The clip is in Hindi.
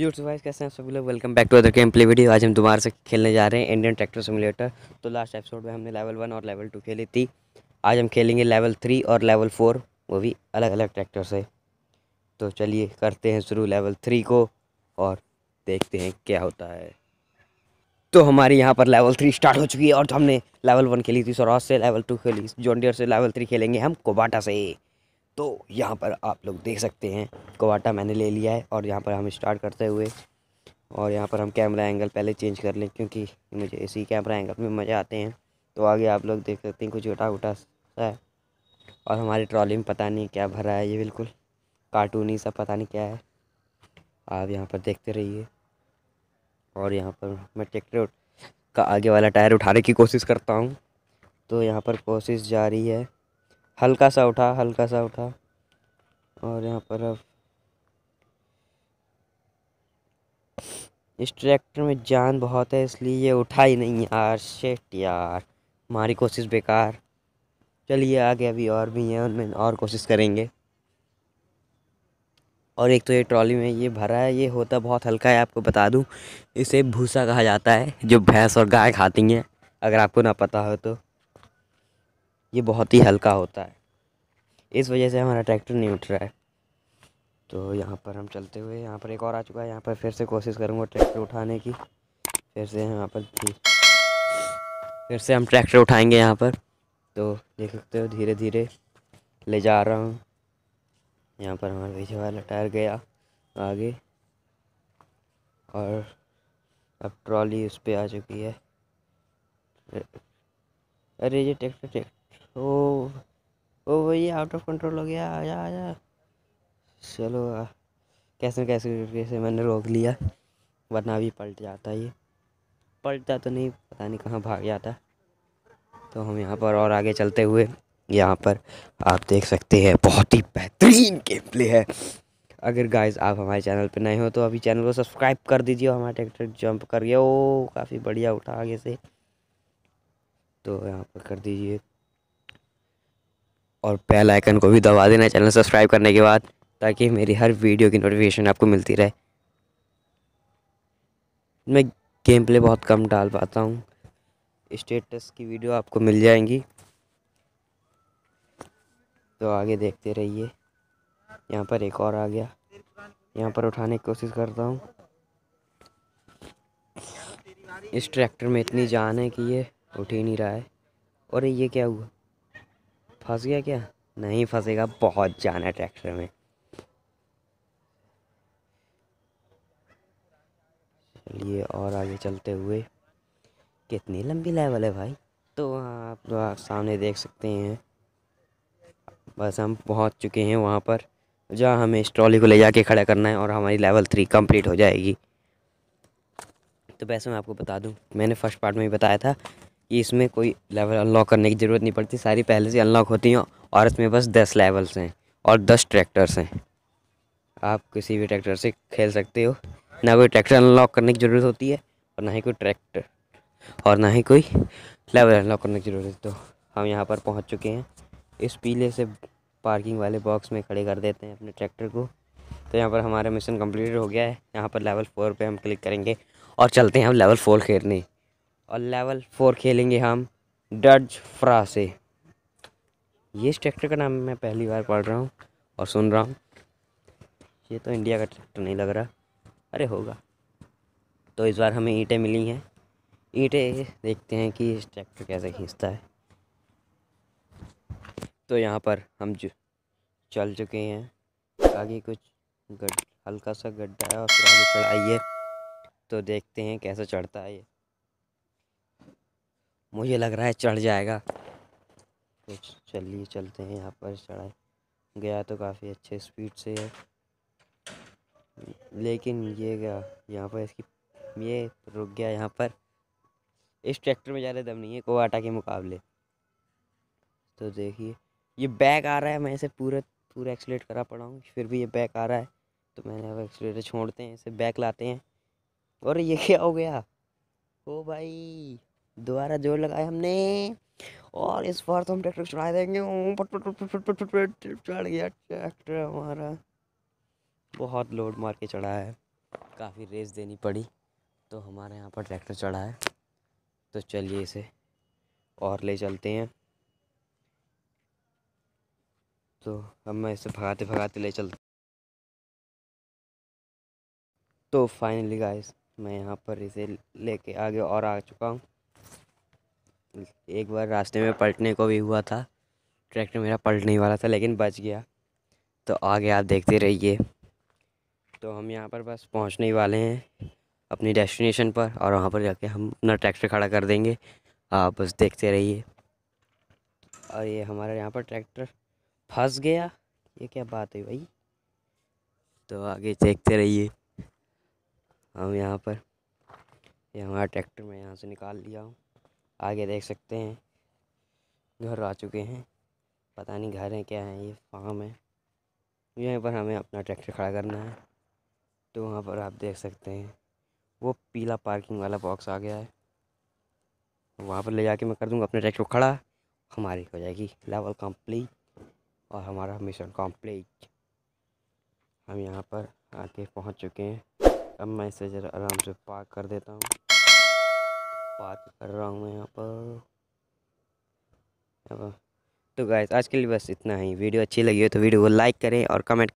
यूट्यूब वाइज तो कैसे हैं सभी लोग welcome back to another game play video आज हम दोबारा से खेलने जा रहे हैं इंडियन ट्रैक्टर सिमुलेटर तो लास्ट एपिसोड में हमने लेवल वन और लेवल टू खेली थी आज हम खेलेंगे लेवल थ्री और लेवल फोर वो भी अलग अलग ट्रैक्टर से तो चलिए करते हैं शुरू लेवल थ्री को और देखते हैं क्या होता है तो हमारे यहाँ पर लेवल थ्री स्टार्ट हो चुकी है और तो हमने लेवल वन खेली थी सौराज से लेवल टू खेली जॉन्डियर से लेवल थ्री खेलेंगे हम कोबाटा से तो यहाँ पर आप लोग देख सकते हैं कोवाटा मैंने ले लिया है और यहाँ पर हम स्टार्ट करते हुए और यहाँ पर हम कैमरा एंगल पहले चेंज कर लें क्योंकि मुझे इसी कैमरा एंगल में मज़ा आते हैं तो आगे आप लोग देख सकते हैं कुछ उठा उठा सा है और हमारी ट्रॉली में पता नहीं क्या भरा है ये बिल्कुल कार्टूनी सा पता नहीं क्या है आप यहाँ पर देखते रहिए और यहाँ पर मैं ट्रैक्टर का आगे वाला टायर उठाने की कोशिश करता हूँ तो यहाँ पर कोशिश जारी है हल्का सा उठा हल्का सा उठा और यहाँ पर अब इस ट्रैक्टर में जान बहुत है इसलिए ये उठा ही नहीं यार शेट यार हमारी कोशिश बेकार चलिए आगे अभी और भी हैं उनमें और कोशिश करेंगे और एक तो ये ट्रॉली में ये भरा है ये होता बहुत हल्का है आपको बता दूं इसे भूसा कहा जाता है जो भैंस और गाय खाती हैं अगर आपको ना पता हो तो ये बहुत ही हल्का होता है इस वजह से हमारा ट्रैक्टर नहीं उठ रहा है तो यहाँ पर हम चलते हुए यहाँ पर एक और आ चुका है यहाँ पर फिर से कोशिश करूँगा ट्रैक्टर उठाने की फिर से यहाँ पर फिर से हम ट्रैक्टर उठाएंगे यहाँ पर तो देख सकते हो धीरे धीरे ले जा रहा हूँ यहाँ पर हमारा पीछे वाला टायर गया आगे और अब ट्रॉली उस पर आ चुकी है अरे ये ट्रैक्टर ट्रैक्टर ओ ओ भाई आउट ऑफ कंट्रोल हो गया आया आया चलो कैसे कैसे कैसे मैंने रोक लिया वरना भी पलट जाता ये पलटता तो नहीं पता नहीं कहाँ भाग जाता तो हम यहाँ पर और आगे चलते हुए यहाँ पर आप देख सकते हैं बहुत ही बेहतरीन गेम प्ले है अगर गाइस आप हमारे चैनल पर नए हो तो अभी चैनल को सब्सक्राइब कर दीजिए हमारा ट्रैक्टर जंप कर गया ओ काफ़ी बढ़िया उठा आगे से तो यहाँ पर कर दीजिए और बेल आइकन को भी दबा देना चैनल सब्सक्राइब करने के बाद ताकि मेरी हर वीडियो की नोटिफिकेशन आपको मिलती रहे मैं गेम प्ले बहुत कम डाल पाता हूँ स्टेटस की वीडियो आपको मिल जाएंगी तो आगे देखते रहिए यहाँ पर एक और आ गया यहाँ पर उठाने की कोशिश करता हूँ इस ट्रैक्टर में इतनी जान है कि ये उठ ही नहीं रहा है और ये क्या हुआ फंस गया क्या नहीं फंसेगा बहुत जाना है ट्रैक्टर में चलिए और आगे चलते हुए कितनी लंबी लेवल है भाई तो आप, तो आप सामने देख सकते हैं बस हम पहुंच चुके हैं वहां पर जहाँ हमें इस ट्रॉली को ले जाके खड़ा करना है और हमारी लेवल थ्री कंप्लीट हो जाएगी तो वैसे मैं आपको बता दूं मैंने फर्स्ट पार्ट में भी बताया था कि इसमें कोई लेवल अनलॉक करने की ज़रूरत नहीं पड़ती सारी पहले से अनलॉक होती हैं और इसमें बस दस लेवल्स हैं और दस ट्रैक्टर्स हैं आप किसी भी ट्रैक्टर से खेल सकते हो ना कोई ट्रैक्टर अनलॉक करने की ज़रूरत होती है और ना ही कोई ट्रैक्टर और ना ही कोई लेवल अनलॉक करने की ज़रूरत है तो हम यहाँ पर पहुँच चुके हैं इस पीले से पार्किंग वाले बॉक्स में खड़े कर देते हैं अपने ट्रैक्टर को तो यहाँ पर हमारा मिशन कम्प्लीट हो गया है यहाँ पर लेवल फोर पर हम क्लिक करेंगे और चलते हैं हम लेवल फोर खेलने और लेवल फोर खेलेंगे हम डज फ्रा से ये इस ट्रैक्टर का नाम मैं पहली बार पढ़ रहा हूँ और सुन रहा हूँ ये तो इंडिया का ट्रैक्टर नहीं लग रहा अरे होगा तो इस बार हमें ईंटें मिली हैं ईंटें देखते हैं कि इस ट्रैक्टर कैसे खींचता है तो यहाँ पर हम जो चल चुके हैं आगे कुछ गड हल्का सा गड्ढा है और फिर आगे चढ़ाइए तो देखते हैं कैसे चढ़ता है ये मुझे लग रहा है चढ़ जाएगा तो चलिए चलते हैं यहाँ पर चढ़ाए गया तो काफ़ी अच्छे स्पीड से है लेकिन ये गया यहाँ पर इसकी ये रुक गया यहाँ पर इस ट्रैक्टर में ज़्यादा दम नहीं है कोवाटा के मुकाबले तो देखिए ये बैक आ रहा है मैं इसे पूरा पूरा एक्सलेट करा पड़ा हूँ फिर भी ये बैक आ रहा है तो मैंने अब एक्सलेटर छोड़ते हैं इसे बैक लाते हैं और ये क्या हो गया ओ भाई दोबारा जोर लगाया हमने और इस बार तो हम ट्रैक्टर चढ़ा देंगे चढ़ गया ट्रैक्टर हमारा बहुत लोड मार के चढ़ा है काफ़ी रेस देनी पड़ी तो हमारे यहाँ पर ट्रैक्टर चढ़ा है तो चलिए इसे और ले चलते हैं तो अब मैं इसे भगाते भगाते ले चलता तो फाइनली गाइस मैं यहाँ पर इसे लेके आगे और आ चुका हूँ एक बार रास्ते में पलटने को भी हुआ था ट्रैक्टर मेरा पलटने वाला था लेकिन बच गया तो आगे आप देखते रहिए तो हम यहाँ पर बस पहुँचने ही वाले हैं अपनी डेस्टिनेशन पर और वहाँ पर जाके हम अपना ट्रैक्टर खड़ा कर देंगे आप बस देखते रहिए और ये हमारा यहाँ पर ट्रैक्टर फंस गया ये क्या बात है भाई तो आगे देखते रहिए हम यहाँ पर ये यह हमारा ट्रैक्टर मैं यहाँ से निकाल लिया हूँ आगे देख सकते हैं घर आ चुके हैं पता नहीं घर हैं क्या हैं ये फार्म है यहीं पर हमें अपना ट्रैक्टर खड़ा करना है तो वहाँ पर आप देख सकते हैं वो पीला पार्किंग वाला बॉक्स आ गया है वहाँ पर ले जाके मैं कर दूँगा अपने ट्रैक्टर को खड़ा हमारी हो जाएगी लेवल कंप्लीट और हमारा मिशन कंप्लीट हम यहाँ पर आके पहुँच चुके हैं अब मैं इसे ज़रा आराम से पार्क कर देता हूँ बात कर रहा हूँ मैं यहाँ पर तो गाय आज के लिए बस इतना ही वीडियो अच्छी लगी हो तो वीडियो को लाइक करें और कमेंट